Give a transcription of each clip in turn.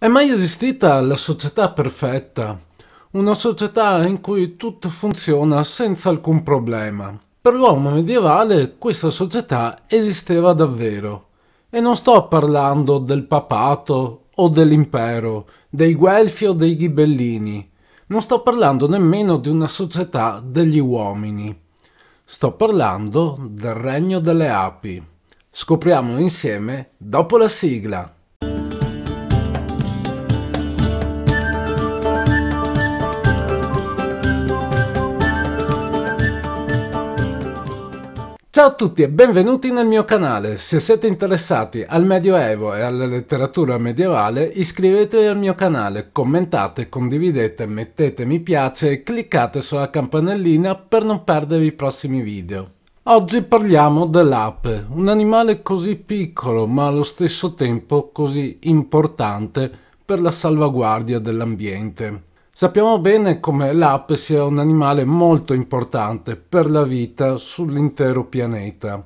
È mai esistita la società perfetta? Una società in cui tutto funziona senza alcun problema. Per l'uomo medievale questa società esisteva davvero. E non sto parlando del papato o dell'impero, dei guelfi o dei ghibellini. Non sto parlando nemmeno di una società degli uomini. Sto parlando del regno delle api. Scopriamolo insieme dopo la sigla. Ciao a tutti e benvenuti nel mio canale. Se siete interessati al Medioevo e alla letteratura medievale iscrivetevi al mio canale, commentate, condividete, mettete mi piace e cliccate sulla campanellina per non perdervi i prossimi video. Oggi parliamo dell'ape, un animale così piccolo ma allo stesso tempo così importante per la salvaguardia dell'ambiente. Sappiamo bene come l'ape sia un animale molto importante per la vita sull'intero pianeta,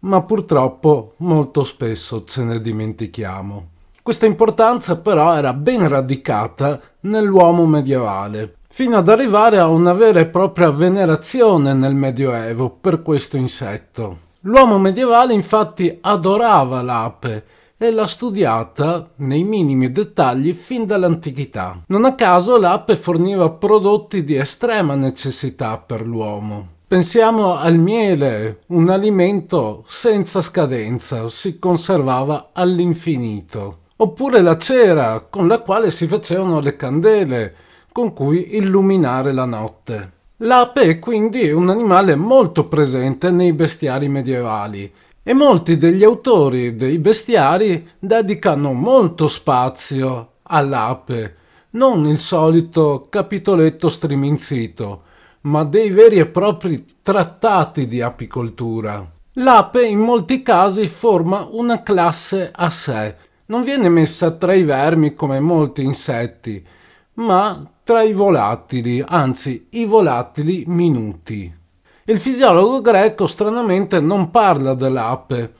ma purtroppo molto spesso ce ne dimentichiamo. Questa importanza però era ben radicata nell'uomo medievale, fino ad arrivare a una vera e propria venerazione nel Medioevo per questo insetto. L'uomo medievale infatti adorava l'ape e l'ha studiata nei minimi dettagli fin dall'antichità. Non a caso l'ape forniva prodotti di estrema necessità per l'uomo. Pensiamo al miele, un alimento senza scadenza, si conservava all'infinito. Oppure la cera, con la quale si facevano le candele, con cui illuminare la notte. L'ape è quindi un animale molto presente nei bestiari medievali e molti degli autori dei bestiari dedicano molto spazio all'ape, non il solito capitoletto striminzito, ma dei veri e propri trattati di apicoltura. L'ape in molti casi forma una classe a sé, non viene messa tra i vermi come molti insetti, ma tra i volatili, anzi i volatili minuti. Il fisiologo greco stranamente non parla dell'ape,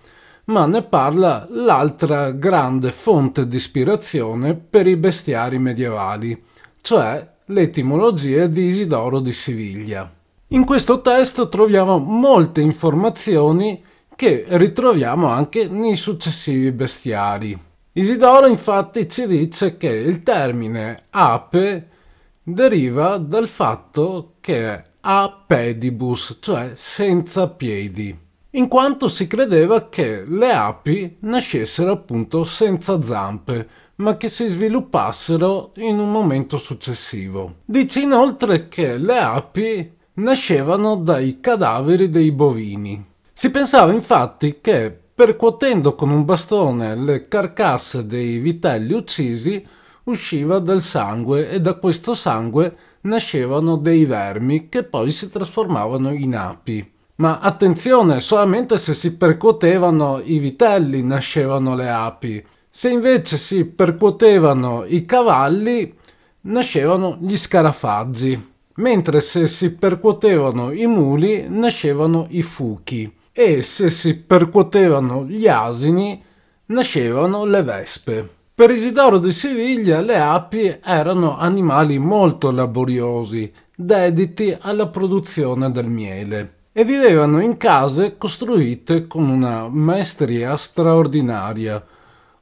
ma ne parla l'altra grande fonte di ispirazione per i bestiari medievali, cioè l'etimologia di Isidoro di Siviglia. In questo testo troviamo molte informazioni che ritroviamo anche nei successivi bestiari. Isidoro infatti ci dice che il termine ape deriva dal fatto che a pedibus, cioè senza piedi, in quanto si credeva che le api nascessero appunto senza zampe, ma che si sviluppassero in un momento successivo. Dice inoltre che le api nascevano dai cadaveri dei bovini. Si pensava infatti che percuotendo con un bastone le carcasse dei vitelli uccisi usciva del sangue e da questo sangue nascevano dei vermi che poi si trasformavano in api. Ma attenzione, solamente se si percuotevano i vitelli nascevano le api. Se invece si percuotevano i cavalli, nascevano gli scarafaggi. Mentre se si percuotevano i muli, nascevano i fuchi. E se si percuotevano gli asini, nascevano le vespe. Per Isidoro di Siviglia le api erano animali molto laboriosi, dediti alla produzione del miele e vivevano in case costruite con una maestria straordinaria.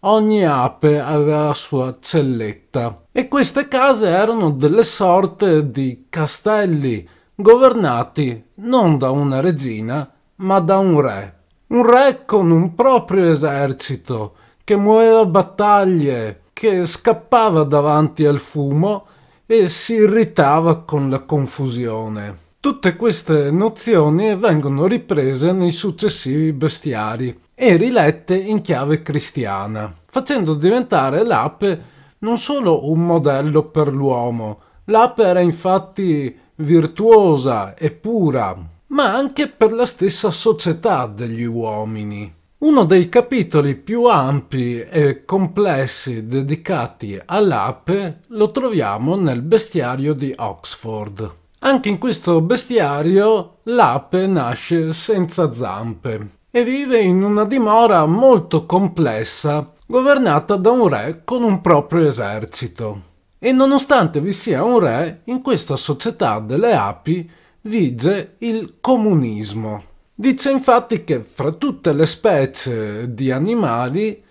Ogni ape aveva la sua celletta e queste case erano delle sorte di castelli governati non da una regina ma da un re. Un re con un proprio esercito che muoveva battaglie, che scappava davanti al fumo e si irritava con la confusione. Tutte queste nozioni vengono riprese nei successivi bestiari e rilette in chiave cristiana, facendo diventare l'ape non solo un modello per l'uomo, l'ape era infatti virtuosa e pura, ma anche per la stessa società degli uomini. Uno dei capitoli più ampi e complessi dedicati all'ape lo troviamo nel bestiario di Oxford. Anche in questo bestiario l'ape nasce senza zampe e vive in una dimora molto complessa governata da un re con un proprio esercito. E nonostante vi sia un re, in questa società delle api vige il comunismo. Dice infatti che fra tutte le specie di animali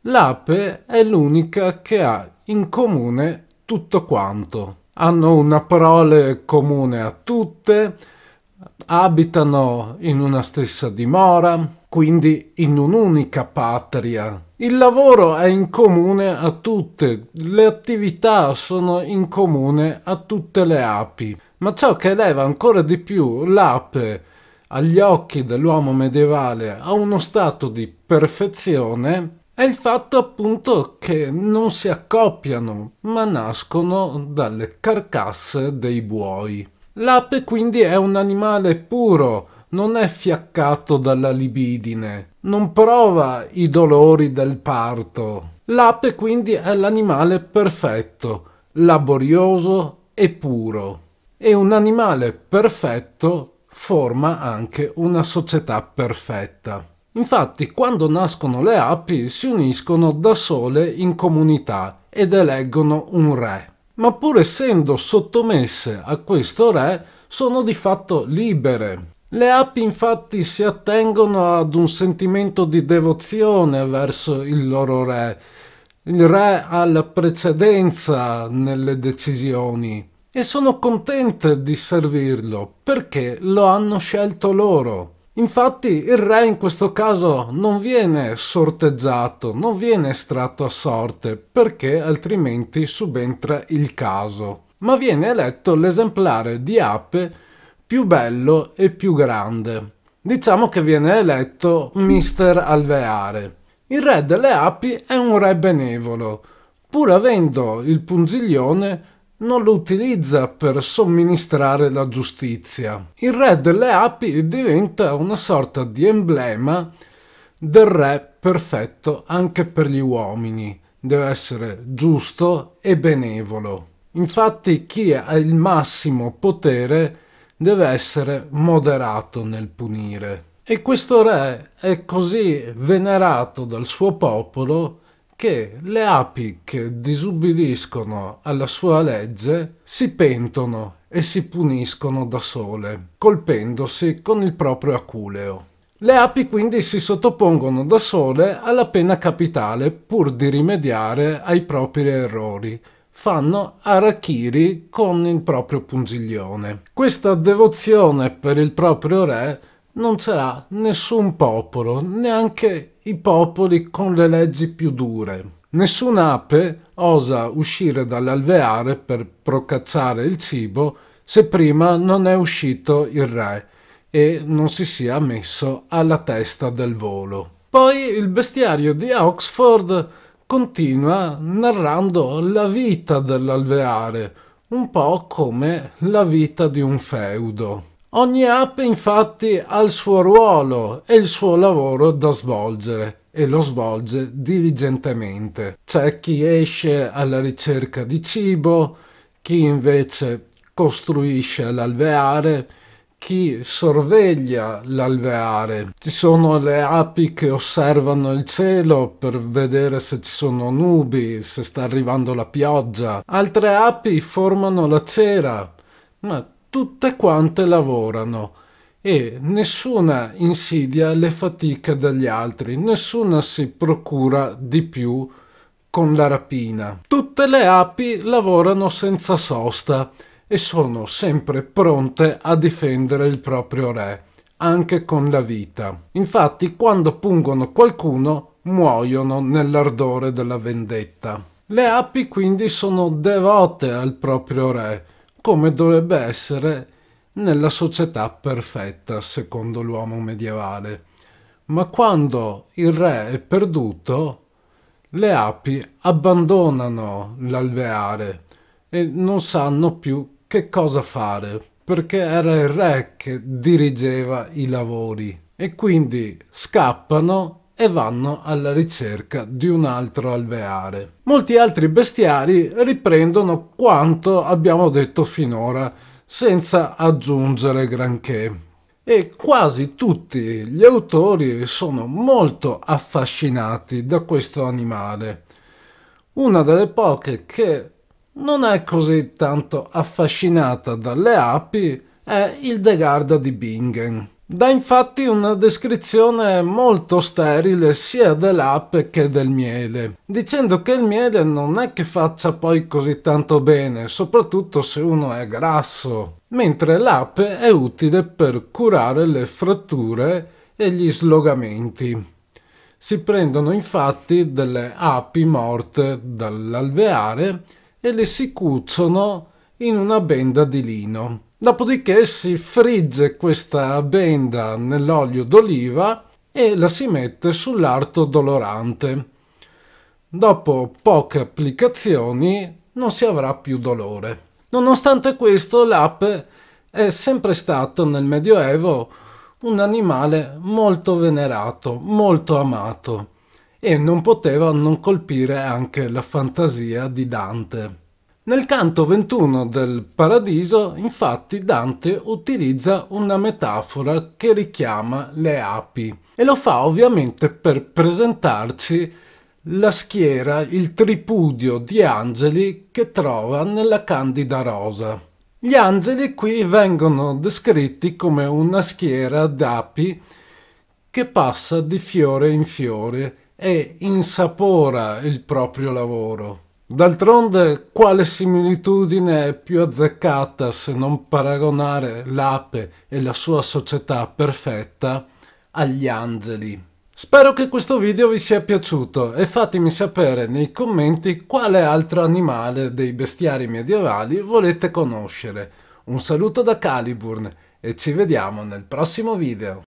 l'ape è l'unica che ha in comune tutto quanto. Hanno una parole comune a tutte, abitano in una stessa dimora, quindi in un'unica patria. Il lavoro è in comune a tutte, le attività sono in comune a tutte le api, ma ciò che eleva ancora di più l'ape agli occhi dell'uomo medievale a uno stato di perfezione è il fatto appunto che non si accoppiano ma nascono dalle carcasse dei buoi. L'ape quindi è un animale puro, non è fiaccato dalla libidine, non prova i dolori del parto. L'ape quindi è l'animale perfetto, laborioso e puro. E un animale perfetto forma anche una società perfetta. Infatti, quando nascono le api, si uniscono da sole in comunità ed eleggono un re. Ma pur essendo sottomesse a questo re, sono di fatto libere. Le api infatti si attengono ad un sentimento di devozione verso il loro re. Il re ha la precedenza nelle decisioni e sono contente di servirlo perché lo hanno scelto loro. Infatti il re in questo caso non viene sorteggiato, non viene estratto a sorte perché altrimenti subentra il caso, ma viene eletto l'esemplare di ape più bello e più grande. Diciamo che viene eletto Mister Alveare. Il re delle api è un re benevolo, pur avendo il pungiglione non lo utilizza per somministrare la giustizia. Il re delle api diventa una sorta di emblema del re perfetto anche per gli uomini. Deve essere giusto e benevolo. Infatti chi ha il massimo potere deve essere moderato nel punire. E questo re è così venerato dal suo popolo che le api che disubbidiscono alla sua legge si pentono e si puniscono da sole, colpendosi con il proprio aculeo. Le api quindi si sottopongono da sole alla pena capitale pur di rimediare ai propri errori. Fanno arachiri con il proprio pungiglione. Questa devozione per il proprio re non c'era nessun popolo, neanche i popoli con le leggi più dure. Nessuna ape osa uscire dall'alveare per procacciare il cibo se prima non è uscito il re e non si sia messo alla testa del volo. Poi il bestiario di Oxford continua narrando la vita dell'alveare, un po' come la vita di un feudo. Ogni app infatti ha il suo ruolo e il suo lavoro da svolgere e lo svolge diligentemente. C'è chi esce alla ricerca di cibo, chi invece costruisce l'alveare, chi sorveglia l'alveare. Ci sono le api che osservano il cielo per vedere se ci sono nubi, se sta arrivando la pioggia. Altre api formano la cera, ma tutte quante lavorano e nessuna insidia le fatica dagli altri, nessuna si procura di più con la rapina. Tutte le api lavorano senza sosta e sono sempre pronte a difendere il proprio re, anche con la vita. Infatti quando pungono qualcuno muoiono nell'ardore della vendetta. Le api quindi sono devote al proprio re, come dovrebbe essere nella società perfetta secondo l'uomo medievale. Ma quando il re è perduto, le api abbandonano l'alveare e non sanno più che cosa fare, perché era il re che dirigeva i lavori e quindi scappano e vanno alla ricerca di un altro alveare. Molti altri bestiari riprendono quanto abbiamo detto finora senza aggiungere granché e quasi tutti gli autori sono molto affascinati da questo animale. Una delle poche che non è così tanto affascinata dalle api è il De Garda di Bingen. Da infatti una descrizione molto sterile sia dell'ape che del miele, dicendo che il miele non è che faccia poi così tanto bene, soprattutto se uno è grasso, mentre l'ape è utile per curare le fratture e gli slogamenti. Si prendono infatti delle api morte dall'alveare e le si cucciono in una benda di lino. Dopodiché si frigge questa benda nell'olio d'oliva e la si mette sull'arto dolorante. Dopo poche applicazioni non si avrà più dolore. Nonostante questo l'ape è sempre stato nel Medioevo un animale molto venerato, molto amato e non poteva non colpire anche la fantasia di Dante. Nel canto 21 del Paradiso, infatti, Dante utilizza una metafora che richiama le api e lo fa ovviamente per presentarci la schiera, il tripudio di angeli che trova nella Candida Rosa. Gli angeli qui vengono descritti come una schiera d'api che passa di fiore in fiore e insapora il proprio lavoro. D'altronde, quale similitudine è più azzeccata se non paragonare l'ape e la sua società perfetta agli angeli? Spero che questo video vi sia piaciuto e fatemi sapere nei commenti quale altro animale dei bestiari medievali volete conoscere. Un saluto da Caliburn e ci vediamo nel prossimo video.